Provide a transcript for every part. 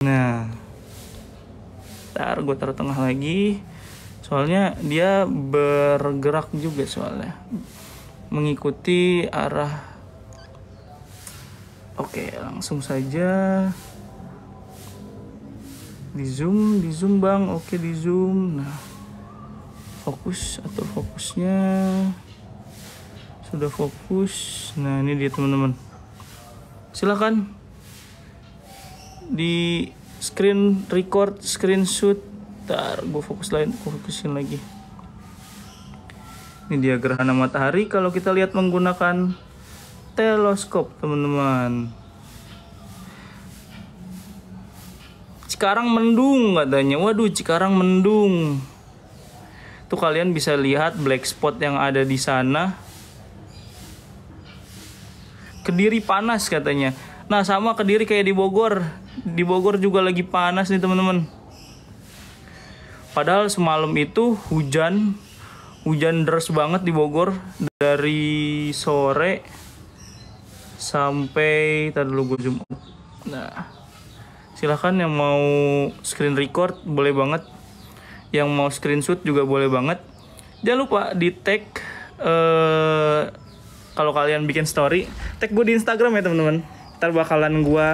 Nah, ntar gue taruh tengah lagi. Soalnya dia bergerak juga soalnya. Mengikuti arah. Oke, langsung saja. Di zoom, di zoom bang. Oke, di zoom. Nah, fokus atau fokusnya sudah fokus. Nah, ini dia teman-teman. Silakan di screen record screenshot tar gue fokus lain gue fokusin lagi ini dia gerhana matahari kalau kita lihat menggunakan teleskop teman-teman sekarang mendung katanya waduh sekarang mendung tuh kalian bisa lihat black spot yang ada di sana Kediri panas katanya nah sama Kediri kayak di Bogor di Bogor juga lagi panas nih teman-teman. Padahal semalam itu hujan, hujan deras banget di Bogor dari sore sampai tadi lu gue jumpa. Nah, silahkan yang mau screen record boleh banget, yang mau screenshot juga boleh banget. Jangan lupa di tag eh, kalau kalian bikin story, tag gue di Instagram ya teman-teman. Ntar bakalan gue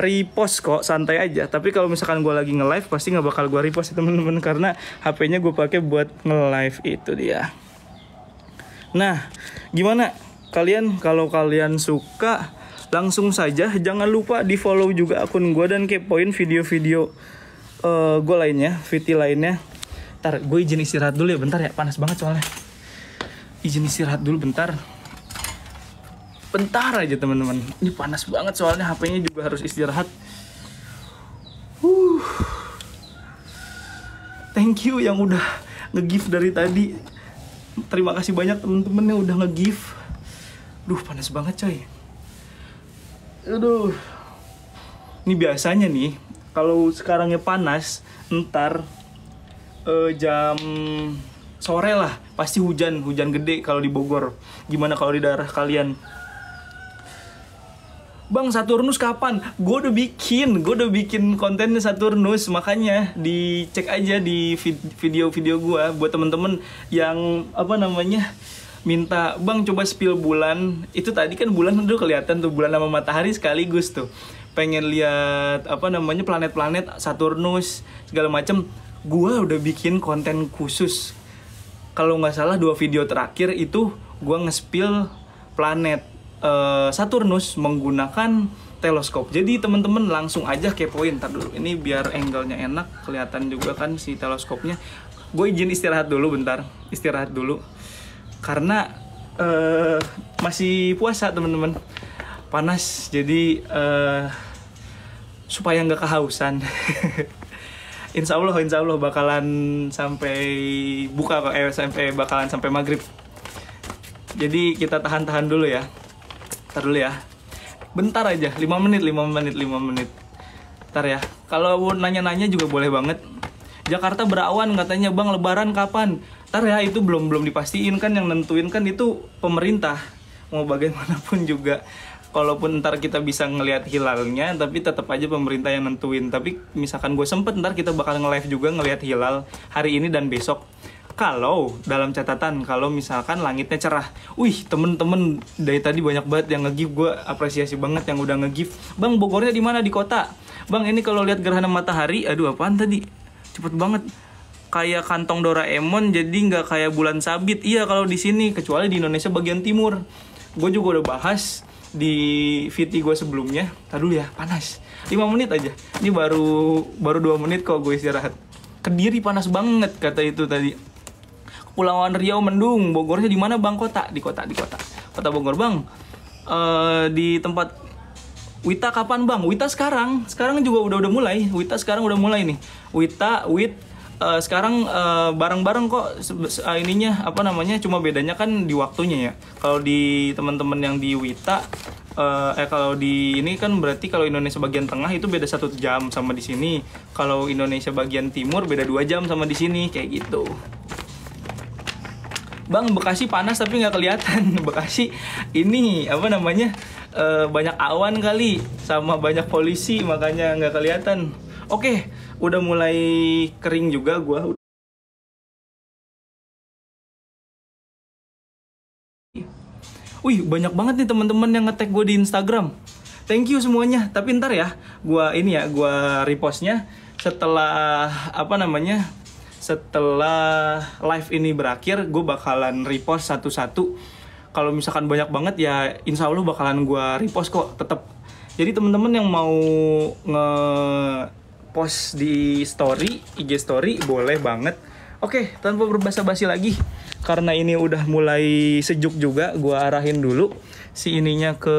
repost kok santai aja tapi kalau misalkan gue lagi nge live pasti nggak bakal gue repost ya temen teman karena HP-nya gue pakai buat nge live itu dia nah gimana kalian kalau kalian suka langsung saja jangan lupa di follow juga akun gue dan kepoin video-video uh, eh, gue lainnya VT lainnya Ntar gue izin istirahat dulu ya bentar ya panas banget soalnya izin istirahat dulu bentar bentar aja teman-teman ini panas banget soalnya HP-nya juga harus istirahat uh thank you yang udah nge gift dari tadi terima kasih banyak teman-teman yang udah nge gift duh panas banget coy aduh ini biasanya nih kalau sekarangnya panas ntar uh, jam sore lah pasti hujan hujan gede kalau di Bogor gimana kalau di daerah kalian Bang Saturnus kapan? Gue udah bikin, gue udah bikin kontennya Saturnus, makanya dicek aja di video-video gue buat temen-temen yang apa namanya minta bang coba spill bulan itu tadi kan bulan udah kelihatan tuh bulan sama matahari sekaligus tuh pengen lihat apa namanya planet-planet Saturnus segala macem gue udah bikin konten khusus kalau nggak salah dua video terakhir itu gue nge-spill planet Eh, Saturnus menggunakan teleskop. Jadi teman-teman langsung aja kepoin ntar dulu. Ini biar angle-nya enak, kelihatan juga kan si teleskopnya. Gue izin istirahat dulu bentar, istirahat dulu. Karena uh, masih puasa teman-teman, panas. Jadi uh, supaya nggak kehausan. insya Allah, insya Allah bakalan sampai buka eh sampai bakalan sampai maghrib. Jadi kita tahan-tahan dulu ya. Ntar dulu ya. Bentar aja, 5 menit, 5 menit, 5 menit. Ntar ya. Kalau nanya-nanya juga boleh banget. Jakarta berawan katanya, "Bang, lebaran kapan?" Ntar ya, itu belum belum dipastiin kan yang nentuin kan itu pemerintah. Mau bagaimanapun juga kalaupun ntar kita bisa ngelihat hilalnya tapi tetap aja pemerintah yang nentuin tapi misalkan gue sempet ntar kita bakal nge-live juga ngelihat hilal hari ini dan besok kalau dalam catatan kalau misalkan langitnya cerah wih temen-temen dari tadi banyak banget yang nge-give gue apresiasi banget yang udah nge-give bang Bogornya di mana di kota bang ini kalau lihat gerhana matahari aduh apaan tadi cepet banget kayak kantong Doraemon jadi nggak kayak bulan sabit iya kalau di sini kecuali di Indonesia bagian timur gue juga udah bahas di VT gue sebelumnya Tadi ya panas 5 menit aja ini baru baru dua menit kok gue istirahat Kediri panas banget kata itu tadi Pulauan Riau mendung. Bogornya di mana Bang Kota? Di kota, di kota. Kota Bogor, Bang. E, di tempat Wita kapan bang? Wita sekarang, sekarang juga udah udah mulai. Wita sekarang udah mulai nih. Wita, Wit, E, sekarang eh, bareng-bareng kok ininya apa namanya? Cuma bedanya kan di waktunya ya. Kalau di teman-teman yang di Wita, uh, eh kalau di ini kan berarti kalau Indonesia bagian tengah itu beda satu jam sama di sini. Kalau Indonesia bagian timur beda dua jam sama di sini kayak gitu bang Bekasi panas tapi nggak kelihatan Bekasi ini apa namanya e, banyak awan kali sama banyak polisi makanya nggak kelihatan oke udah mulai kering juga gue Wih banyak banget nih teman-teman yang ngetek gue di Instagram Thank you semuanya Tapi ntar ya Gue ini ya Gue repostnya Setelah Apa namanya setelah live ini berakhir gue bakalan repost satu-satu kalau misalkan banyak banget ya insya Allah bakalan gue repost kok tetap jadi temen-temen yang mau nge post di story IG story boleh banget Oke, tanpa berbasa-basi lagi, karena ini udah mulai sejuk juga, gue arahin dulu si ininya ke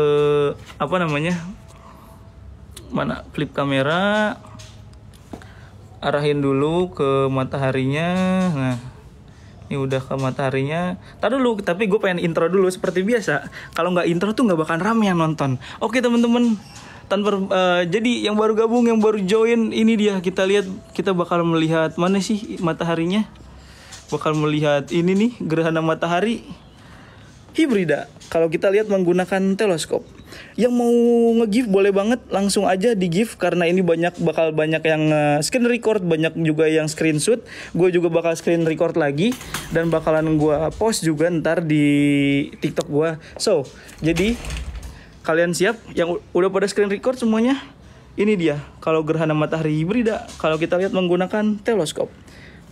apa namanya, mana flip kamera, arahin dulu ke mataharinya nah ini udah ke mataharinya Tar dulu tapi gue pengen intro dulu seperti biasa kalau nggak intro tuh nggak bakal rame yang nonton oke teman-teman, tanpa uh, jadi yang baru gabung yang baru join ini dia kita lihat kita bakal melihat mana sih mataharinya bakal melihat ini nih gerhana matahari hibrida kalau kita lihat menggunakan teleskop yang mau nge boleh banget langsung aja di give karena ini banyak bakal banyak yang eh, screen record banyak juga yang screenshot gue juga bakal screen record lagi dan bakalan gue post juga ntar di tiktok gue so jadi kalian siap yang udah pada screen record semuanya ini dia kalau gerhana matahari hibrida kalau kita lihat menggunakan teleskop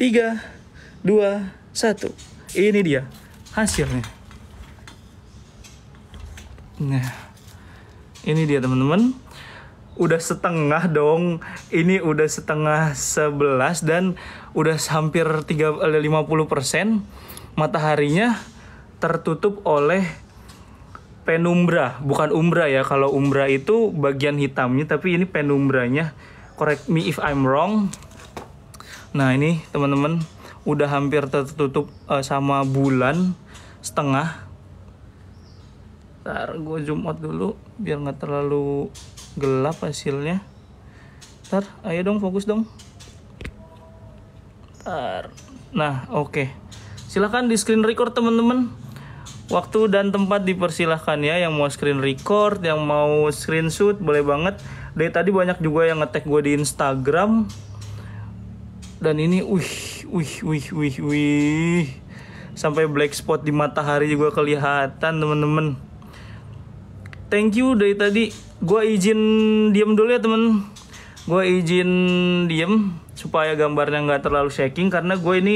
3 2 1 ini dia hasilnya Nah, ini dia teman-teman. Udah setengah dong. Ini udah setengah 11 dan udah hampir 3, 50% eh, mataharinya tertutup oleh penumbra, bukan umbra ya. Kalau umbra itu bagian hitamnya, tapi ini penumbranya. Correct me if I'm wrong. Nah, ini teman-teman udah hampir tertutup uh, sama bulan setengah Ntar gue zoom out dulu biar nggak terlalu gelap hasilnya. Ntar, ayo dong fokus dong. Ntar. Nah, oke. Okay. Silahkan di screen record teman-teman. Waktu dan tempat dipersilahkan ya. Yang mau screen record, yang mau screenshot boleh banget. Dari tadi banyak juga yang ngetek gue di Instagram. Dan ini, wih, wih, wih, wih, wih. Sampai black spot di matahari juga kelihatan teman-teman thank you dari tadi gue izin diem dulu ya temen gue izin diem supaya gambarnya nggak terlalu shaking karena gue ini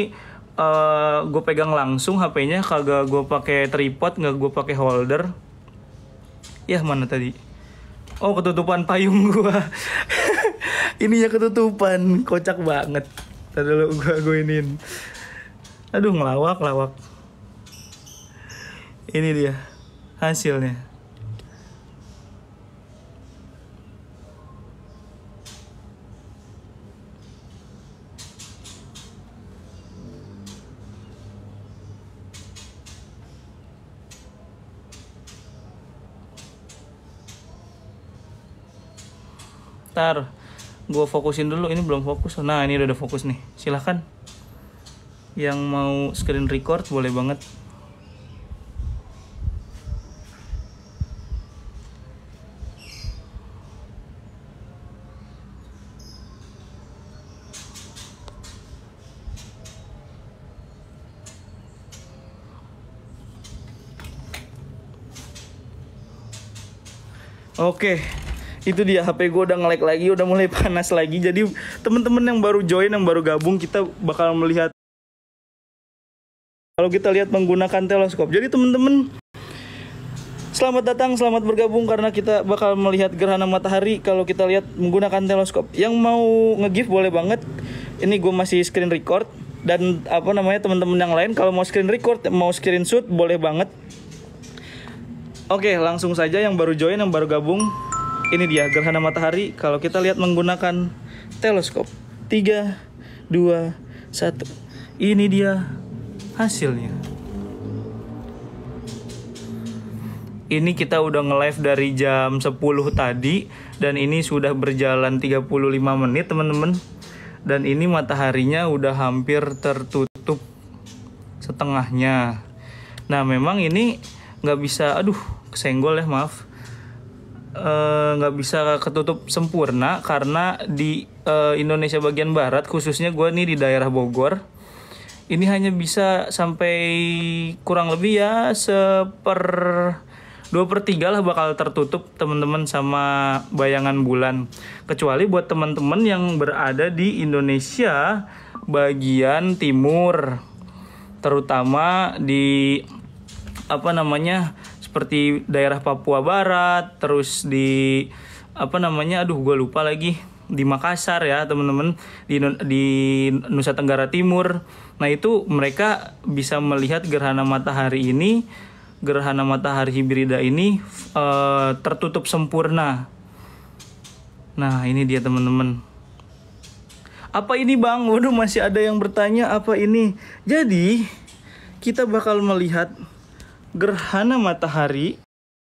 uh, eh, gue pegang langsung HP-nya kagak gue pakai tripod nggak gue pakai holder ya mana tadi oh ketutupan payung gue ini ininya ketutupan kocak banget tadi lo gue gue aduh ngelawak lawak ini dia hasilnya ntar gue fokusin dulu ini belum fokus nah ini udah, udah fokus nih silahkan yang mau screen record boleh banget Oke, itu dia HP gue udah nge-lag lagi udah mulai panas lagi jadi temen-temen yang baru join yang baru gabung kita bakal melihat kalau kita lihat menggunakan teleskop jadi temen-temen Selamat datang, selamat bergabung karena kita bakal melihat gerhana matahari kalau kita lihat menggunakan teleskop. Yang mau nge-gift boleh banget. Ini gue masih screen record dan apa namanya teman-teman yang lain kalau mau screen record, mau screenshot boleh banget. Oke, langsung saja yang baru join, yang baru gabung ini dia gerhana matahari kalau kita lihat menggunakan teleskop 3 2 1 ini dia hasilnya ini kita udah nge-live dari jam 10 tadi dan ini sudah berjalan 35 menit teman-teman dan ini mataharinya udah hampir tertutup setengahnya nah memang ini nggak bisa aduh kesenggol ya maaf Eh, nggak uh, bisa ketutup sempurna karena di uh, Indonesia bagian barat khususnya gue nih di daerah Bogor ini hanya bisa sampai kurang lebih ya seper dua per tiga lah bakal tertutup teman-teman sama bayangan bulan kecuali buat teman-teman yang berada di Indonesia bagian timur terutama di apa namanya seperti daerah Papua Barat, terus di apa namanya, aduh gue lupa lagi di Makassar ya teman-teman di di Nusa Tenggara Timur. Nah itu mereka bisa melihat gerhana matahari ini, gerhana matahari hibrida ini e, tertutup sempurna. Nah ini dia teman-teman. Apa ini bang? Waduh masih ada yang bertanya apa ini? Jadi kita bakal melihat gerhana matahari